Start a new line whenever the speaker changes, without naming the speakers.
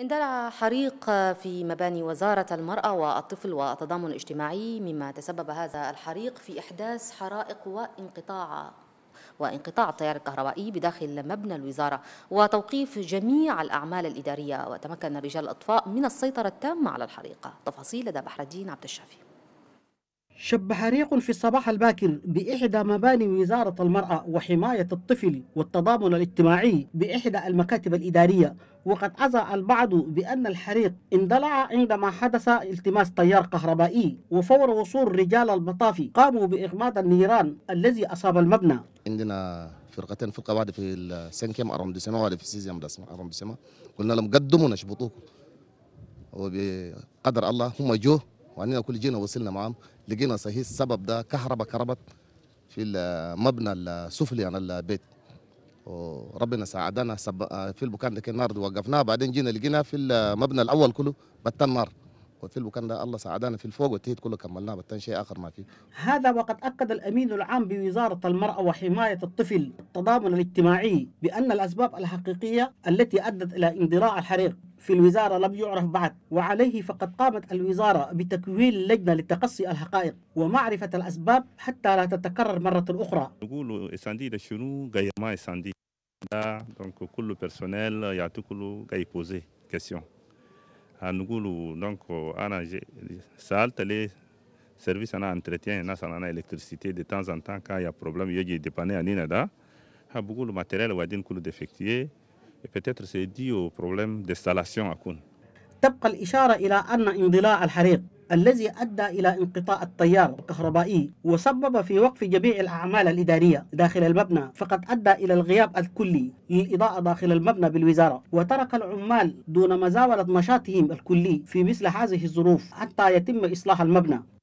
اندلع حريق في مباني وزارة المرأة والطفل والتضامن الاجتماعي مما تسبب هذا الحريق في إحداث حرائق وانقطاع وانقطاع التيار الكهربائي بداخل مبنى الوزارة وتوقيف جميع الأعمال الإدارية وتمكن رجال الأطفاء من السيطرة التامة على الحريق تفاصيل لدى بحر الدين عبد الشافي
شب حريق في الصباح الباكر بإحدى مباني وزارة المرأة وحماية الطفل والتضامن الاجتماعي بإحدى المكاتب الإدارية وقد عزى البعض بأن الحريق اندلع عندما حدث التماس تيار كهربائي
وفور وصول رجال المطافي قاموا بإغماض النيران الذي أصاب المبنى عندنا فرقتين فرقة واحدة في السنكيم أرم دي واحدة في السيزيام أرم قلنا لهم قدمونا نشبطوكم وبقدر الله هم جوه وعندنا كل جينا وصلنا معهم لقينا صحيح السبب ده كهرباء كربت في المبنى السفلي عن البيت وربنا ساعدنا في المكان ده كان نار وقفناه بعدين جينا لقينا في المبنى الاول كله بطل نار وفي المكان ده الله ساعدنا في الفوق والتهيد كله كملناه بتن شيء اخر ما فيه
هذا وقد اكد الامين العام بوزاره المراه وحمايه الطفل التضامن الاجتماعي بان الاسباب الحقيقيه التي ادت الى اندلاع الحريق في الوزارة لم يعرف بعد وعليه فقد قامت الوزارة بتكوين لجنة لتقصي الحقائق ومعرفة الأسباب حتى لا تتكرر مرة أخرى
نقول إساندي شنو غير ما إساندي دونك كل بيرسونيل يعطيك كله غير بوزي كيسيون à Nougoulou, donc ça halte les services en entretien et en électricité de temps en temps quand il y a problème, il y a dépanné à Ninada. Il ah, y a beaucoup de matériel qui est défectué et peut-être c'est dû au problème d'installation à Koun.
تبقى الإشارة إلى أن انضلاع الحريق الذي أدى إلى انقطاع التيار الكهربائي وسبب في وقف جميع الأعمال الإدارية داخل المبنى فقد أدى إلى الغياب الكلي للإضاءة داخل المبنى بالوزارة وترك العمال دون مزاولة نشاطهم الكلي في مثل هذه الظروف حتى يتم إصلاح المبنى